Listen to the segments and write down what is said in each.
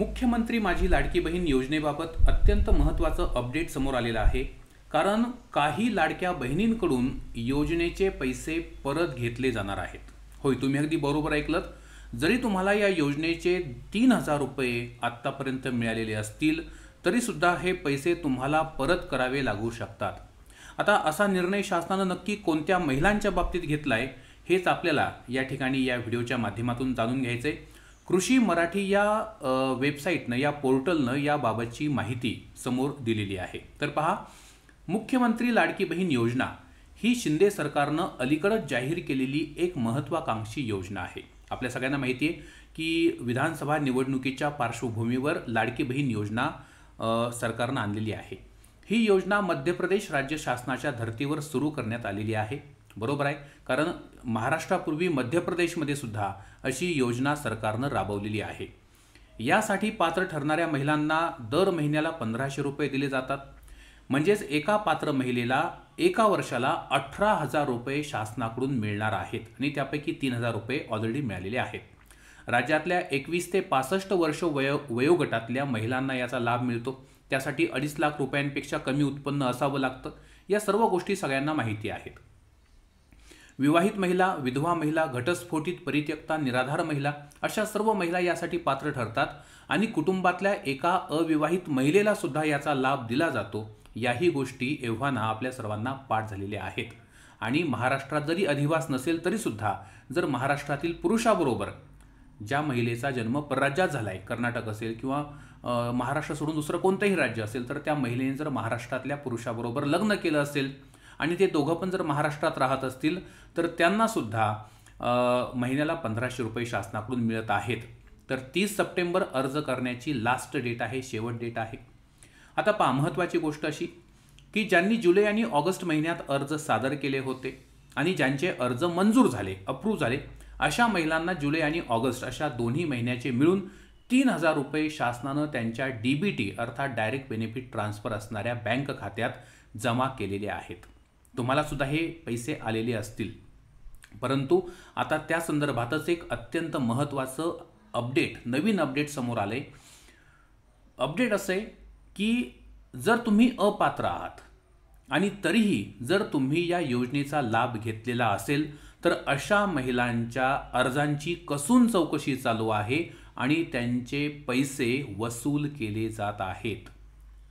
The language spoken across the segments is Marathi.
मुख्यमंत्री माझी लाडकी बहीण योजनेबाबत अत्यंत महत्त्वाचं अपडेट समोर आलेलं आहे कारण काही लाडक्या बहिणींकडून योजनेचे पैसे परत घेतले जाणार आहेत होय तुम्ही अगदी बरोबर ऐकलत जरी तुम्हाला या योजनेचे तीन हजार रुपये आत्तापर्यंत मिळालेले असतील तरीसुद्धा हे पैसे तुम्हाला परत करावे लागू शकतात आता असा निर्णय शासनानं नक्की कोणत्या महिलांच्या बाबतीत घेतला आहे हेच आपल्याला या ठिकाणी या व्हिडिओच्या माध्यमातून जाणून घ्यायचं आहे कृषी मराठी या वेबसाईटनं या पोर्टलनं याबाबतची माहिती समोर दिलेली आहे तर पहा मुख्यमंत्री लाडकी बहीण योजना ही शिंदे सरकारनं अलीकडंच जाहीर केलेली एक महत्त्वाकांक्षी योजना आहे आपल्या सगळ्यांना माहिती आहे की विधानसभा निवडणुकीच्या पार्श्वभूमीवर लाडकी बहीण योजना सरकारनं आणलेली आहे ही योजना मध्य प्रदेश राज्य शासनाच्या धर्तीवर सुरू करण्यात आलेली आहे बरोबर आहे कारण महाराष्ट्रापूर्वी मध्य प्रदेशमध्ये सुद्धा अशी योजना सरकारनं राबवलेली आहे यासाठी पात्र ठरणाऱ्या महिलांना दर महिन्याला पंधराशे रुपये दिले जातात म्हणजेच एका पात्र महिलेला एका वर्षाला अठरा हजार रुपये शासनाकडून मिळणार आहेत आणि त्यापैकी तीन हजार रुपये ऑलरेडी मिळालेले आहेत राज्यातल्या एकवीस ते पासष्ट वर्ष वयो वयोगटातल्या महिलांना याचा लाभ मिळतो त्यासाठी अडीच लाख रुपयांपेक्षा कमी उत्पन्न असावं लागतं या सर्व गोष्टी सगळ्यांना माहिती आहेत विवाहित महिला विधवा महिला घटस्फोटित परित्यक्ता निराधार महिला अशा सर्व महिला यासाठी पात्र ठरतात आणि कुटुंबातल्या एका अविवाहित महिलेला सुद्धा याचा लाभ दिला जातो याही गोष्टी एव्हाना आपल्या सर्वांना पाठ झालेल्या आहेत आणि महाराष्ट्रात जरी अधिवास नसेल तरीसुद्धा जर महाराष्ट्रातील पुरुषाबरोबर ज्या महिलेचा जन्म परराज्यात झाला आहे कर्नाटक असेल किंवा महाराष्ट्र सोडून दुसरं कोणतंही राज्य असेल तर त्या महिलेने जर महाराष्ट्रातल्या पुरुषाबरोबर लग्न केलं असेल आणि ते दोघं पण जर महाराष्ट्रात राहत असतील तर त्यांनासुद्धा महिन्याला पंधराशे रुपये शासनाकडून मिळत आहेत तर तीस सप्टेंबर अर्ज करण्याची लास्ट डेट आहे शेवट डेट आहे आता पहा महत्त्वाची गोष्ट अशी की ज्यांनी जुलै आणि ऑगस्ट महिन्यात अर्ज सादर केले होते आणि ज्यांचे अर्ज मंजूर झाले अप्रूव्ह झाले अशा महिलांना जुलै आणि ऑगस्ट अशा दोन्ही महिन्याचे मिळून तीन हजार रुपये शासनानं त्यांच्या डी बी टी अर्थात डायरेक्ट बेनिफिट ट्रान्स्फर असणाऱ्या बँक खात्यात जमा केलेले आहेत तुम्हाला सुद्धा हे पैसे आलेले असतील परंतु आता त्या संदर्भातच एक अत्यंत महत्त्वाचं अपडेट नवीन अपडेट समोर आले अपडेट असे की जर तुम्ही अपात्र आहात आणि तरीही जर तुम्ही या योजनेचा लाभ घेतलेला असेल तर अशा महिलांच्या अर्जांची कसून चौकशी चालू आहे आणि त्यांचे पैसे वसूल केले जात आहेत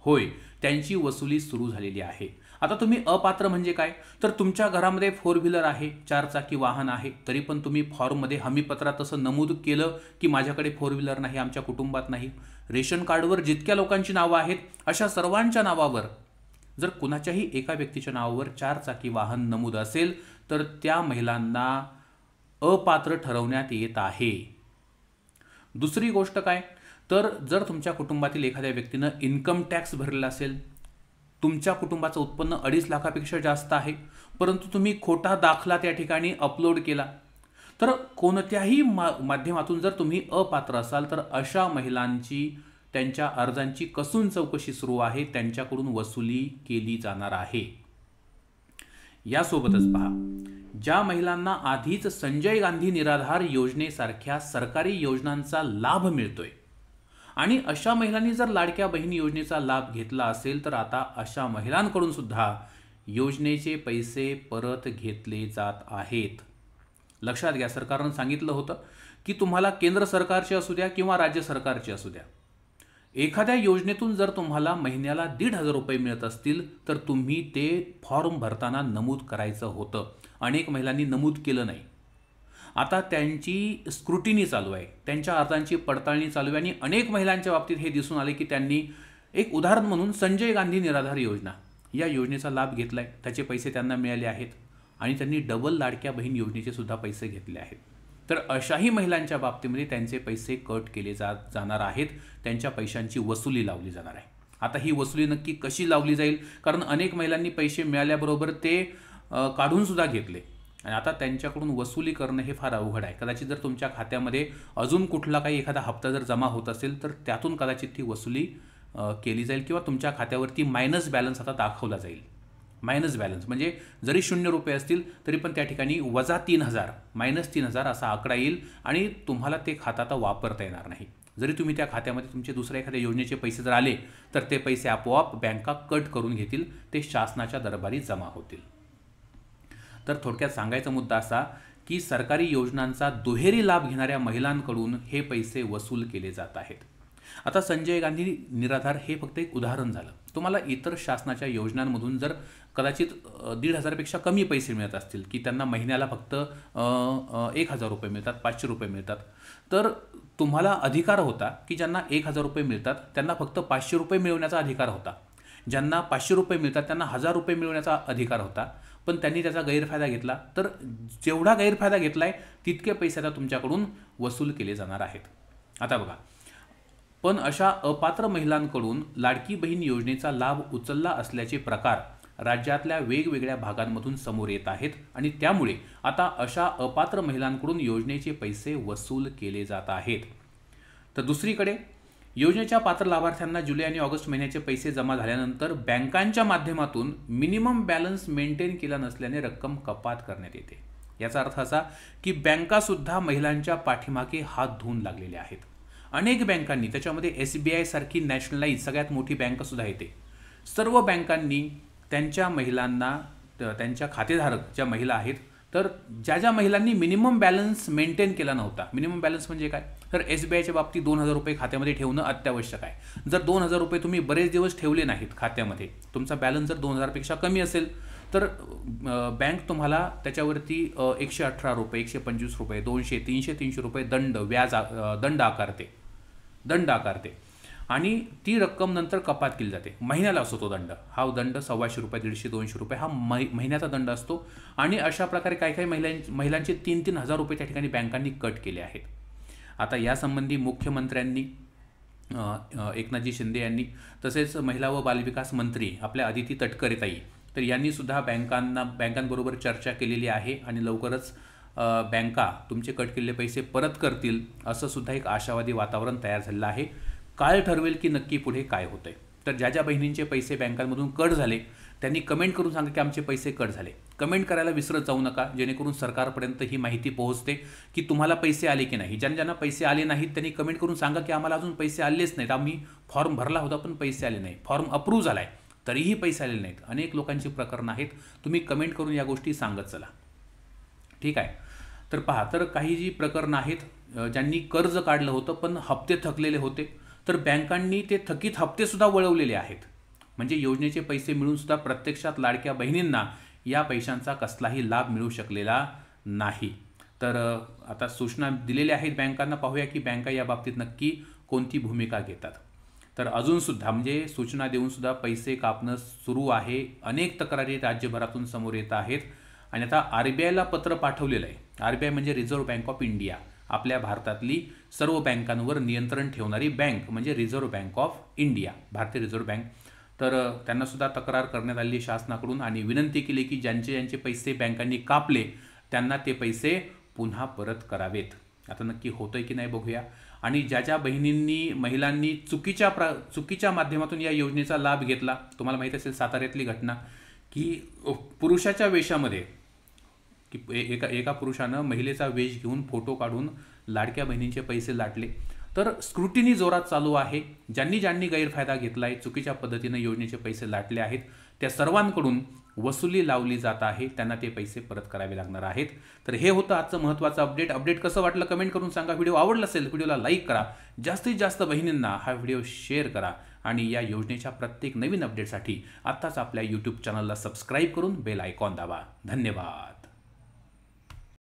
होय त्यांची वसुली सुरू झालेली आहे आता तुम्ही अपात्र म्हणजे काय तर तुमच्या घरामध्ये फोर व्हीलर आहे चारचाकी वाहन आहे तरी पण तुम्ही फॉर्ममध्ये हमीपत्रात असं नमूद केलं की माझ्याकडे फोर व्हीलर नाही आमच्या कुटुंबात नाही रेशन कार्डवर जितक्या लोकांची नावं आहेत अशा सर्वांच्या नावावर जर कुणाच्याही एका व्यक्तीच्या नावावर चारचाकी वाहन नमूद असेल तर त्या महिलांना अपात्र ठरवण्यात येत आहे दुसरी गोष्ट काय तर जर तुमच्या कुटुंबातील एखाद्या व्यक्तीनं इन्कम टॅक्स भरलेला असेल तुमच्या कुटुंबाचं उत्पन्न अडीच लाखापेक्षा जास्त आहे परंतु तुम्ही खोटा दाखला त्या ठिकाणी अपलोड केला तर कोणत्याही मा माध्यमातून जर तुम्ही अपात्र असाल तर अशा महिलांची त्यांच्या अर्जांची कसून चौकशी सुरू आहे त्यांच्याकडून वसुली केली जाणार आहे यासोबतच पहा ज्या महिलांना आधीच संजय गांधी निराधार योजनेसारख्या सरकारी योजनांचा लाभ मिळतोय आणि अशा महिलांनी जर लाडक्या बहिणी योजनेचा लाभ घेतला असेल तर आता अशा महिलांकडून सुद्धा योजनेचे पैसे परत घेतले जात आहेत लक्षात घ्या सरकारनं सांगितलं होतं की तुम्हाला केंद्र सरकारचे असू द्या किंवा राज्य सरकारचे असू द्या एखाद्या योजनेतून जर तुम्हाला महिन्याला दीड हजार रुपये मिळत असतील तर तुम्ही ते फॉर्म भरताना नमूद करायचं होतं अनेक महिलांनी नमूद केलं नाही आता त्यांची स्क्रुटिनी चालू आहे त्यांच्या अर्जांची पडताळणी चालू आहे आणि अनेक महिलांच्या बाबतीत हे दिसून आले की त्यांनी एक उदाहरण म्हणून संजय गांधी निराधार योजना या योजनेचा लाभ घेतला आहे त्याचे पैसे त्यांना मिळाले आहेत आणि त्यांनी डबल लाडक्या बहीण योजनेचे सुद्धा पैसे घेतले आहेत तर अशाही महिलांच्या बाबतीमध्ये त्यांचे पैसे कट केले जा जाणार आहेत त्यांच्या पैशांची वसुली लावली जाणार आहे आता ही वसुली नक्की कशी लावली जाईल कारण अनेक महिलांनी पैसे मिळाल्याबरोबर ते काढून सुद्धा घेतले आणि आता त्यांच्याकडून वसुली करणं हे फार अवघड आहे कदाचित जर तुमच्या खात्यामध्ये अजून कुठला काही एखादा हप्ता जर जमा होत असेल तर त्यातून कदाचित ती वसुली केली जाईल किंवा तुमच्या खात्यावरती मायनस बॅलन्स आता दाखवला जाईल मायनस बॅलन्स म्हणजे जरी शून्य रुपये असतील तरी पण त्या ठिकाणी वजा तीन हजार मायनस तीन हजार असा आकडा येईल आणि तुम्हाला ते खातं आता वापरता येणार नाही जरी तुम्ही त्या खात्यामध्ये तुमचे दुसऱ्या एखाद्या योजनेचे पैसे जर आले तर ते पैसे आपोआप बँका कट करून घेतील ते शासनाच्या दरबारी जमा होतील तर थोडक्यात सांगायचा मुद्दा असा की सरकारी योजनांचा दुहेरी लाभ घेणाऱ्या महिलांकडून हे पैसे वसूल केले जात आहेत आता संजय गांधी निराधार हे फक्त एक उदाहरण झालं तुम्हाला इतर शासनाच्या योजनांमधून जर कदाचित दीड हजारपेक्षा कमी पैसे मिळत असतील की त्यांना महिन्याला फक्त एक हजार रुपये मिळतात पाचशे रुपये मिळतात तर तुम्हाला अधिकार होता की ज्यांना एक हजार रुपये मिळतात त्यांना फक्त पाचशे रुपये मिळवण्याचा अधिकार होता ज्यांना पाचशे रुपये मिळतात त्यांना हजार रुपये मिळवण्याचा अधिकार होता पण त्यांनी त्याचा गैरफायदा घेतला तर जेवढा गैरफायदा घेतला आहे तितके पैसे आता तुमच्याकडून वसूल केले जाणार आहेत आता बघा पण अशा अपात्र महिलांकडून लाडकी बहीण योजनेचा लाभ उचलला असल्याचे प्रकार राज्यातल्या वेगवेगळ्या भागांमधून समोर येत आहेत आणि त्यामुळे आता अशा अपात्र महिलांकडून योजनेचे पैसे वसूल केले जात आहेत तर दुसरीकडे योजनेच्या पात्र लाभार्थ्यांना जुलै आणि ऑगस्ट महिन्याचे पैसे जमा झाल्यानंतर बँकांच्या माध्यमातून मिनिमम बॅलन्स मेंटेन केला नसल्याने रक्कम कपात करण्यात येते याचा अर्थ असा की बँकासुद्धा महिलांच्या पाठीमागे हात धुवून लागलेल्या आहेत अनेक बँकांनी त्याच्यामध्ये एस बी आयसारखी नॅशनलाइज सगळ्यात मोठी बँकसुद्धा येते सर्व बँकांनी त्यांच्या महिलांना त्यांच्या खातेधारक ज्या महिला आहेत तर ज्या ज्या महिलांनी मिनिमम बॅलन्स मेंटेन केला नव्हता मिनिमम बॅलन्स म्हणजे काय तर एस बी आयच्या बाबतीत दोन हजार रुपये खात्यामध्ये ठेवणं अत्यावश्यक आहे जर दोन हजार रुपये तुम्ही बरेच दिवस ठेवले नाहीत खात्यामध्ये तुमचा बॅलन्स जर दोन हजारपेक्षा कमी असेल तर बँक तुम्हाला त्याच्यावरती एकशे अठरा रुपये एकशे पंचवीस रुपये दोनशे तीनशे तीनशे रुपये दंड व्याज दंड आकारते दंड आकारते आणि ती रक्कम नंतर कपात केली जाते महिन्याला असतो तो दंड हा दंड सव्वाशे रुपये दीडशे दोनशे रुपये हा महि महिन्याचा दंड असतो आणि अशा प्रकारे काही काही महिलां महिलांचे तीन तीन हजार रुपये त्या ठिकाणी बँकांनी कट केले आहेत आता यासंबंधी मुख्यमंत्र्यांनी एकनाथजी शिंदे यांनी तसेच महिला व बालविकास मंत्री आपल्या अदिती तटकरेताई तर यांनी सुद्धा बँकांना बँकांबरोबर चर्चा केलेली आहे आणि लवकरच बँका तुमचे कट केलेले पैसे परत करतील असं सुद्धा एक आशावादी वातावरण तयार झालेलं आहे काळ ठरवेल की नक्की पुढे काय होतंय तर ज्या ज्या बहिणींचे पैसे बँकांमधून कट झाले त्यांनी कमेंट करून सांगा की आमचे पैसे कट झाले कमेंट करायला विसरत जाऊ नका जेणेकरून सरकारपर्यंत ही माहिती पोहोचते की तुम्हाला पैसे आले की नाही ज्यांना ज्यांना पैसे आले नाहीत त्यांनी कमेंट करून सांगा की आम्हाला अजून पैसे आलेच नाहीत आम्ही फॉर्म भरला होता पण पैसे आले नाही फॉर्म अप्रूव्ह झाला आहे तरीही पैसे आले नाहीत अनेक लोकांची प्रकरणं आहेत तुम्ही कमेंट करून या गोष्टी सांगत चला ठीक आहे तर पहा तर काही जी प्रकरणं आहेत ज्यांनी कर्ज काढलं होतं पण हप्ते थकलेले होते तर बँकांनी ते थकीत हप्तेसुद्धा वळवलेले आहेत म्हणजे योजनेचे पैसे मिळूनसुद्धा प्रत्यक्षात लाडक्या बहिणींना या पैशांचा कसलाही लाभ मिळू शकलेला नाही तर आता सूचना दिलेल्या आहेत बँकांना पाहूया की बँका या बाबतीत नक्की कोणती भूमिका घेतात तर अजूनसुद्धा म्हणजे सूचना देऊनसुद्धा पैसे कापणं सुरू आहे अनेक तक्रारी राज्यभरातून समोर येत आहेत आणि आता आर बी आयला पत्र पाठवलेलं आहे आर बी आय म्हणजे रिझर्व्ह बँक ऑफ इंडिया आपल्या भारतातली सर्व बँकांवर नियंत्रण ठेवणारी बँक म्हणजे रिझर्व्ह बँक ऑफ इंडिया भारतीय रिझर्व्ह बँक तर त्यांनासुद्धा तक्रार करण्यात आली शासनाकडून आणि विनंती केली की ज्यांचे ज्यांचे पैसे बँकांनी कापले त्यांना ते पैसे पुन्हा परत करावेत आता नक्की होतंय की नाही बघूया आणि ज्या ज्या बहिणींनी महिलांनी चुकीच्या प्र चुकीच्या माध्यमातून या योजनेचा लाभ घेतला तुम्हाला माहीत असेल साताऱ्यातली घटना की पुरुषाच्या वेशामध्ये की एका एका पुरुषानं महिलेचा वेश घेऊन फोटो काढून लाडक्या बहिणींचे पैसे लाटले तर स्क्रुटिनी जोरात चालू आहे ज्यांनी ज्यांनी गैरफायदा घेतला आहे चुकीच्या पद्धतीनं योजनेचे पैसे लाटले आहेत त्या सर्वांकडून वसुली लावली जात आहे त्यांना ते पैसे परत करावे लागणार आहेत तर हे होतं आजचं महत्त्वाचं अपडेट अपडेट कसं वाटलं कमेंट करून सांगा व्हिडिओ आवडला असेल व्हिडिओला लाईक करा जास्तीत जास्त बहिणींना हा व्हिडिओ शेअर करा आणि या योजनेच्या प्रत्येक नवीन अपडेटसाठी आत्ताच आपल्या यूट्यूब चॅनलला सबस्क्राईब करून बेल आयकॉन दाबा धन्यवाद